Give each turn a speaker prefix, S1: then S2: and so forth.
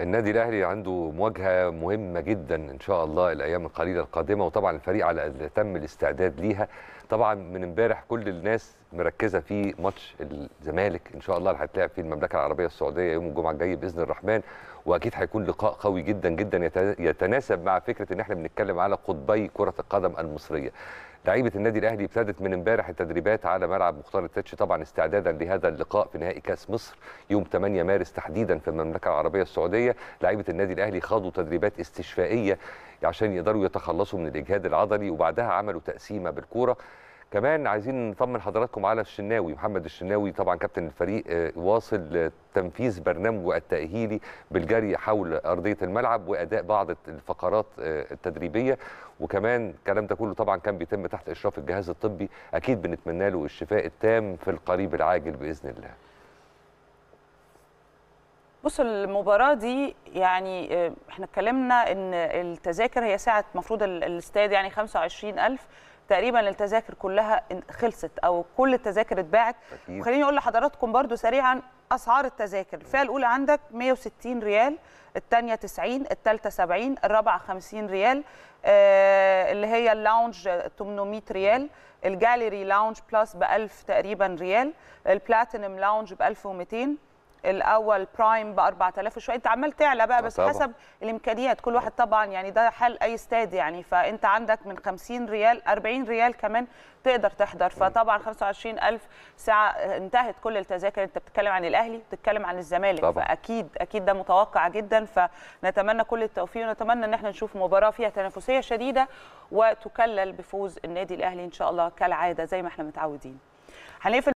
S1: النادي الاهلي عنده مواجهه مهمه جدا ان شاء الله الايام القليله القادمه وطبعا الفريق على تم الاستعداد ليها طبعا من امبارح كل الناس مركزه في ماتش الزمالك ان شاء الله اللي هيتلعب في المملكه العربيه السعوديه يوم الجمعه الجاي باذن الرحمن واكيد هيكون لقاء قوي جدا جدا يتناسب مع فكره ان احنا بنتكلم على قطبي كره القدم المصريه لعيبه النادي الاهلي ابتدت من امبارح التدريبات على ملعب مختار التتش طبعا استعدادا لهذا اللقاء في نهائي كاس مصر يوم 8 مارس تحديدا في المملكه العربيه السعوديه لعيبه النادي الاهلي خاضوا تدريبات استشفائيه عشان يقدروا يتخلصوا من الاجهاد العضلي وبعدها عملوا تقسيمه بالكوره كمان عايزين نطمن حضراتكم على الشناوي محمد الشناوي طبعا كابتن الفريق آه، واصل تنفيذ برنامجه التأهيلي بالجري حول أرضية الملعب وأداء بعض الفقرات آه، التدريبية وكمان الكلام ده كله طبعا كان بيتم تحت إشراف الجهاز الطبي أكيد بنتمنى له الشفاء التام في القريب العاجل بإذن الله
S2: بص المباراة دي يعني آه، احنا اتكلمنا ان التذاكر هي ساعة مفروض الاستاد يعني 25000 تقريبا التذاكر كلها خلصت او كل التذاكر اتباعت وخليني اقول لحضراتكم برضو سريعا اسعار التذاكر الفئه الاولى عندك 160 ريال الثانيه 90 الثالثه 70 الرابعه 50 ريال آه اللي هي اللاونج 800 ريال الجاليري لاونج بلس ب 1000 تقريبا ريال البلاتينم لاونج ب 1200 الاول برايم ب 4000 وشويه انت عمال تعلى بقى بس طبعا. حسب الامكانيات كل واحد طبعا يعني ده حال اي استاد يعني فانت عندك من 50 ريال 40 ريال كمان تقدر تحضر فطبعا 25000 ساعه انتهت كل التذاكر انت بتتكلم عن الاهلي بتتكلم عن الزمالك طبعا. فاكيد اكيد ده متوقع جدا فنتمنى كل التوفيق ونتمنى ان احنا نشوف مباراه فيها تنافسيه شديده وتكلل بفوز النادي الاهلي ان شاء الله كالعاده زي ما احنا متعودين هنقفل